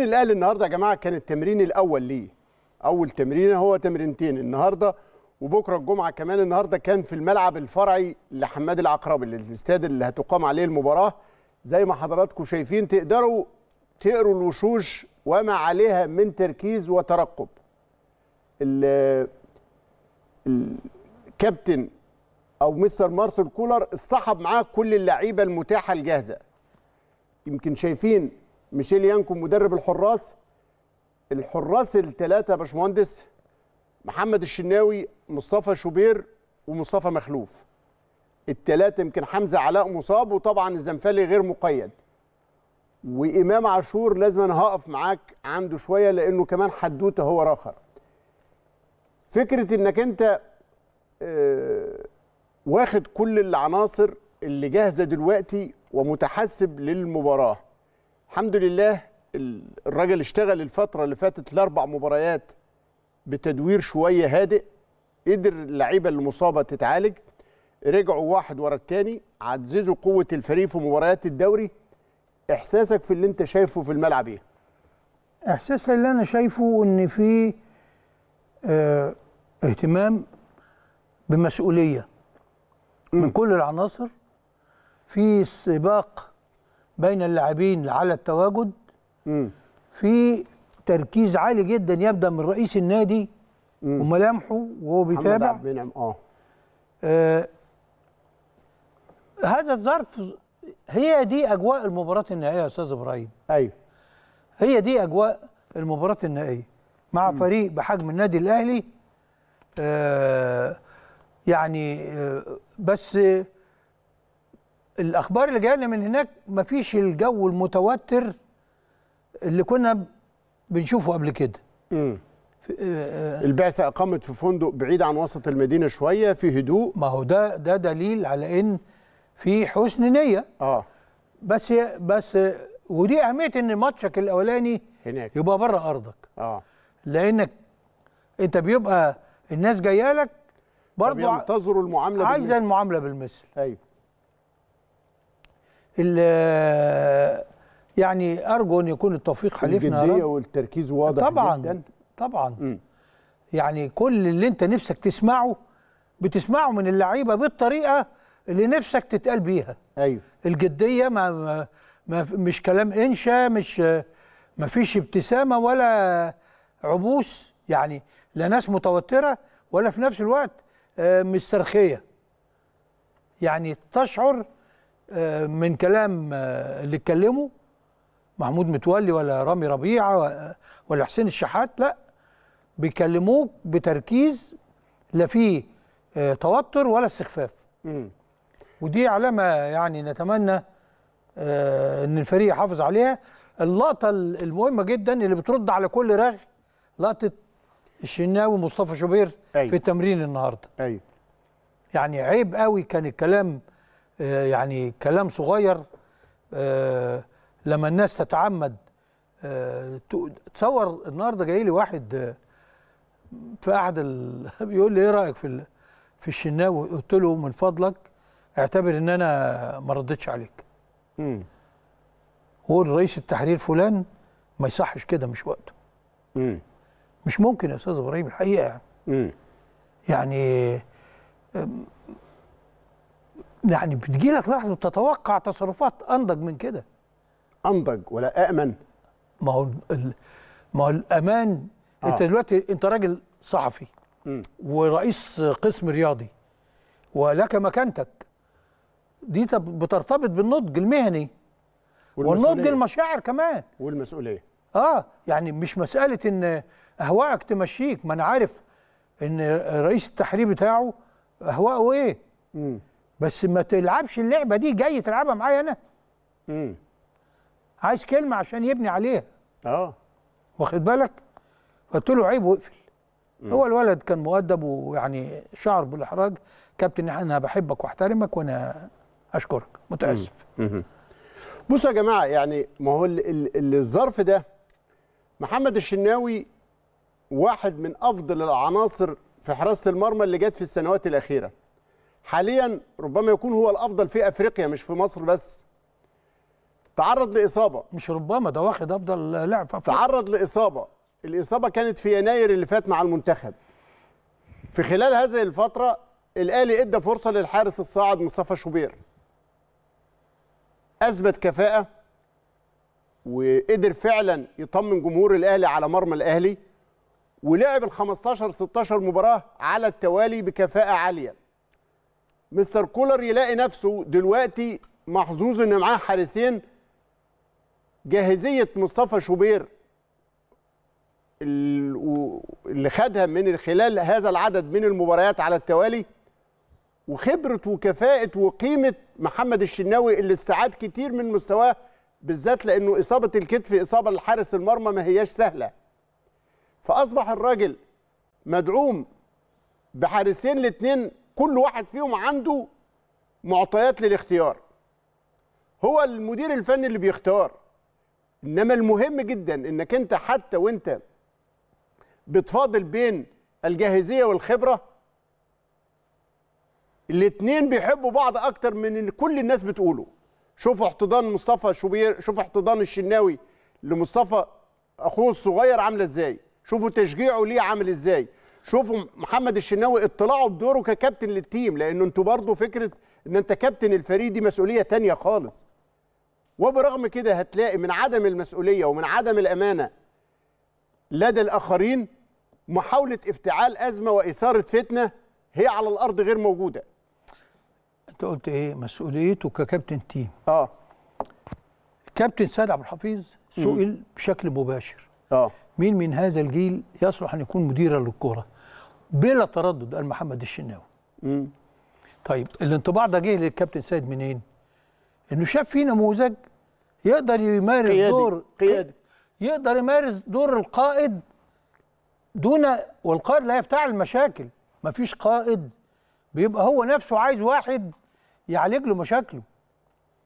الاهلي النهارده يا جماعه كان التمرين الاول ليه اول تمرين هو تمرينتين النهارده وبكره الجمعه كمان النهارده كان في الملعب الفرعي لحماد العقربي الاستاد اللي هتقام عليه المباراه زي ما حضراتكم شايفين تقدروا تقروا الوشوش وما عليها من تركيز وترقب الكابتن او مستر مارسل كولر اصطحب معاه كل اللعيبه المتاحه الجاهزه يمكن شايفين ميشيل يانكو مدرب الحراس الحراس الثلاثه يا باشمهندس محمد الشناوي مصطفى شوبير ومصطفى مخلوف الثلاثه يمكن حمزه علاء مصاب وطبعا الزنفالي غير مقيد وامام عاشور لازم أنا هقف معاك عنده شويه لانه كمان حدوته هو راخر فكره انك انت آه واخد كل العناصر اللي جاهزه دلوقتي ومتحسب للمباراه الحمد لله الراجل اشتغل الفتره اللي فاتت الاربع مباريات بتدوير شويه هادئ قدر اللعيبه المصابه تتعالج رجعوا واحد ورا الثاني عززوا قوه الفريق في مباريات الدوري احساسك في اللي انت شايفه في الملعب ايه احساس اللي انا شايفه ان في اه اهتمام بمسؤوليه من كل العناصر في سباق بين اللاعبين على التواجد م. في تركيز عالي جدا يبدا من رئيس النادي م. وملامحه وهو بيتابع عبد المنعم آه. اه هذا الظرف هي دي اجواء المباراه النهائيه يا استاذ ابراهيم ايوه هي دي اجواء المباراه النهائيه مع م. فريق بحجم النادي الاهلي آه يعني آه بس آه الاخبار اللي جايه من هناك مفيش الجو المتوتر اللي كنا بنشوفه قبل كده امم البعثه اقامت في فندق بعيد عن وسط المدينه شويه في هدوء ما هو ده ده دليل على ان في حسن نيه اه بس بس ودي اهميه ان ماتشك الاولاني هناك يبقى بره ارضك اه لانك انت بيبقى الناس جايه لك برضه ينتظروا المعامله عايزه المعامله بالمثل ايوه يعني ارجو ان يكون التوفيق حليفنا الجديه والتركيز واضح طبعا جدا طبعا م. يعني كل اللي انت نفسك تسمعه بتسمعه من اللعيبه بالطريقه اللي نفسك تتقال بيها ايوه الجديه ما, ما مش كلام انشا مش ما فيش ابتسامه ولا عبوس يعني لا ناس متوتره ولا في نفس الوقت آه، مسترخيه يعني تشعر آه، من كلام آه، اللي اتكلموا محمود متولي ولا رامي ربيعه ولا حسين الشحات لا بيكلموك بتركيز لا فيه آه، توتر ولا استخفاف ودي علامه يعني نتمنى ان الفريق يحافظ عليها اللقطه المهمه جدا اللي بترد على كل رغي لقطه الشناوي ومصطفى شوبير أيوه. في التمرين النهارده ايوه يعني عيب قوي كان الكلام آه، يعني كلام صغير آه، لما الناس تتعمد آه، تصور النهارده جاي لي واحد في احد ال... بيقول لي ايه رايك في ال... في الشناوي قلت له من فضلك اعتبر ان انا ما ردتش عليك امم قول رئيس التحرير فلان ما يصحش كده مش وقته امم مش ممكن يا استاذ ابراهيم الحقيقه يعني امم يعني يعني بتجي لك لحظه تتوقع تصرفات انضج من كده انضج ولا امن ما هو ال... ما هو الامان آه. انت دلوقتي انت راجل صحفي م. ورئيس قسم رياضي ولك مكانتك دي بترتبط بالنضج المهني والنضج المشاعر كمان والمسؤوليه اه يعني مش مساله ان اهواءك تمشيك ما انا عارف ان رئيس التحرير بتاعه اهواءه ايه بس ما تلعبش اللعبه دي جاي تلعبها معايا انا امم عايز كلمه عشان يبني عليها اه واخد بالك قلت له عيب واقفل هو الولد كان مؤدب ويعني شعر بالاحراج كابتن انا بحبك واحترمك وانا اشكرك متاسف بصوا يا جماعه يعني ما هو الظرف ده محمد الشناوي واحد من افضل العناصر في حراسه المرمى اللي جت في السنوات الاخيره حاليا ربما يكون هو الافضل في افريقيا مش في مصر بس تعرض لاصابه مش ربما ده واخد افضل لاعب في افريقيا تعرض لاصابه الاصابه كانت في يناير اللي فات مع المنتخب في خلال هذه الفتره الاهلي ادى فرصه للحارس الصاعد مصطفى شوبير اثبت كفاءه وقدر فعلا يطمن جمهور الاهلي على مرمى الاهلي ولعب ال 15 16 مباراه على التوالي بكفاءه عاليه مستر كولر يلاقي نفسه دلوقتي محظوظ ان معاه حارسين جاهزيه مصطفى شوبير اللي خدها من خلال هذا العدد من المباريات على التوالي وخبره وكفاءه وقيمه محمد الشناوي اللي استعاد كتير من مستواه بالذات لانه اصابه الكتف اصابه لحارس المرمى ما هياش سهله فاصبح الراجل مدعوم بحارسين الاثنين كل واحد فيهم عنده معطيات للاختيار هو المدير الفني اللي بيختار انما المهم جدا انك انت حتى وانت بتفاضل بين الجاهزيه والخبره الاثنين بيحبوا بعض اكتر من اللي كل الناس بتقوله شوفوا احتضان مصطفى شوبير شوفوا احتضان الشناوي لمصطفى اخوه الصغير عامله ازاي شوفوا تشجيعه ليه عامل ازاي شوفوا محمد الشناوي اطلاعه بدوره ككابتن للتيم لانه انتوا برضه فكره ان انت كابتن الفريق دي مسؤوليه تانية خالص وبرغم كده هتلاقي من عدم المسؤوليه ومن عدم الامانه لدى الاخرين محاوله افتعال ازمه واثاره فتنه هي على الارض غير موجوده انت قلت ايه مسؤوليته ككابتن تيم اه كابتن سيد عبد الحفيظ سئل بشكل مباشر اه مين من هذا الجيل يصلح ان يكون مديرا للكره بلا تردد قال محمد الشناوي امم طيب الانطباع ده جه للكابتن سيد منين انه شاف فيه نموذج يقدر يمارس قيادي. دور قيادي يقدر يمارس دور القائد دون والقائد لا يفتعل مشاكل مفيش قائد بيبقى هو نفسه عايز واحد يعالج له مشاكله